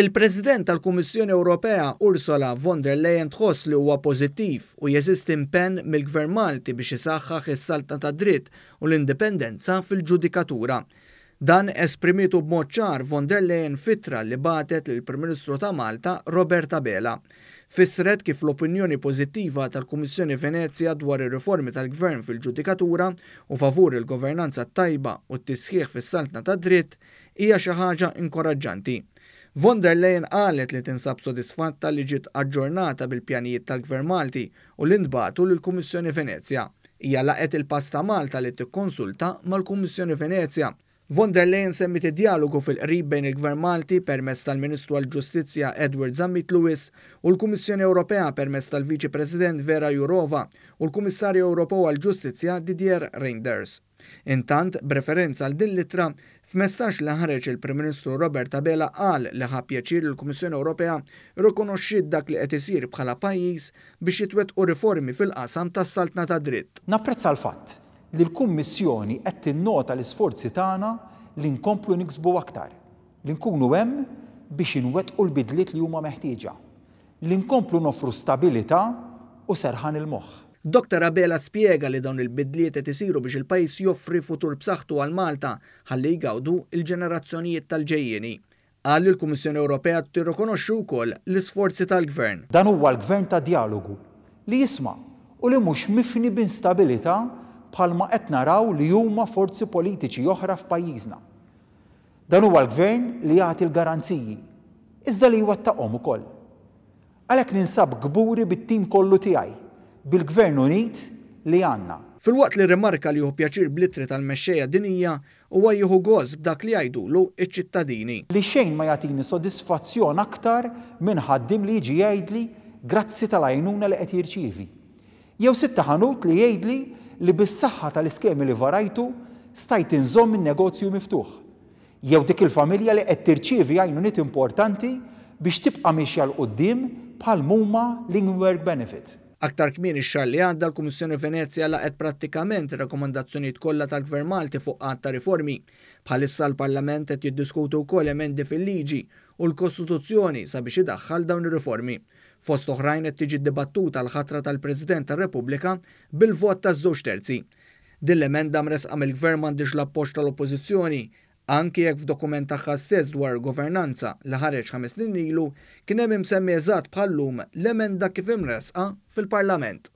Il-President tal-Kummissjoni Ewropea Ursula von der Leyen tħoss li huwa pożittiv u jeżisti impenn mill-Gvern Malti biex isaħħaħ is-salta ta' dritt u l-indipendenza fil-ġudikatura. Dan esprimitu b'mod ċar von der Leyen fitra li batet il prim ministru ta' Malta Roberta Bela. Fissret kif l-opinjoni pożittiva tal-Kummissjoni Venezia dwar ir-riformi tal-Gvern fil-ġudikatura u favur il-governanza tajba u t-tisħiħ fis-saltna ta' dritt hija xi ħaġa inkoraġġanti. Von der Leyen qalet li tinsab sodisfatta li ġiet aġġornata bil-pjanijiet tal-Gvern Malti u l-indbatu l-Kummissjoni Venezja. Hija laqet il-pasta Malta li tikkonsulta mal-Kummissjoni Venezja Von der Leyen semmit id-dialogu fil-qrib bejn il-Gvern Malti permezz tal-Ministru għall-Ġustizzja Edward Zammit Lewis u l-Kummissjoni Ewropea permezz tal-Viċi President Vera Jurova u l-Kummissarju Ewropew għal ġustizzja Didier Reinders. Intant, preferenza għal din litra, f'messaġġ li ħareġ il-Prim Ministru Robert Abela qal li ħa pjaċir l-Kummissjoni Ewropea rikonoxxi dak li qed isir bħala pajjiż biex jitwettqu riformi fil-qasam tas-saltna ta' dritt. Napprezza l-fatt li l-Kummissjoni qed tinnota l-isforzi tagħna li nkomplu niksbu aktar, li nkunu hemm biex inwettqu l-bidliet li huma meħtieġa, li nkomplu nofru stabilità u serħan il-moħħ. Dr. Abela spiega li dawn il-bidliet qed isiru biex il-pajjiż joffri futur b'saħħtu għal Malta ħalli jgawdu il-ġenerazzjonijiet tal-ġejjieni. Għal il-Kummissjoni Ewropea tirrikonoxxu wkoll l-isforzi tal-Gvern. Dan huwa l-Gvern ta' dialogu li jisma' u li mhux mifni b'instabilità palma qed naraw li huma forzi politiċi oħra f'pajjiżna. Dan huwa l-gvern li jagħti l-garanziji, iżda li jwettaqhom ukoll. Għalhekk ninsab gburi bit-tim kollu tiegħi, bil-gvern unit li għandna. Fil-waqt li rimarka li juhu pjaċir blittri tal-mexxejja dinija huwa jieħu għoz b'dak li jgħidulu iċ-ċittadini. Li xejn ma jgħatini sodisfazzjon aktar minn ħaddim li jiġi jgħidli grazzi tal-għajnuna li qed jirċievi. Jew sitta ħanut li jgħidli li bis-saħħa tal-iskemi li varajtu stajt inżomm in-negozju miftuħ. Jew dik il-familja li qed tirċievi għajnuniet importanti biex tibqa' mixja l qoddim bħal muma l-work benefit. Aktar kmin ix-xar li għadda l-Kummissjoni Venezja laqet prattikament rakkomandazzjonijiet kollha tal-Gvern Malti fuq qatt ta' riformi. Bħalissa l-Parlament qed jiddiskutu wkoll emendi fil-liġi u l-Kostituzzjoni sabiex idaħħal dawn ir-riformi. Fost oħrajn qed tiġi dibattuta l-ħatra tal-President tar-Repubblika bil-vot taż-żewġ terzi. Din l-emenda mresqa mill-Gvern m'għandix l-appoġġ tal-Oppożizzjoni Anki jekk f'dokument tagħha stess dwar governanza li ħareġ ħames snin ilu kien hemm imsemmi eżatt bħallum l-emenda kif imresqa fil-Parlament.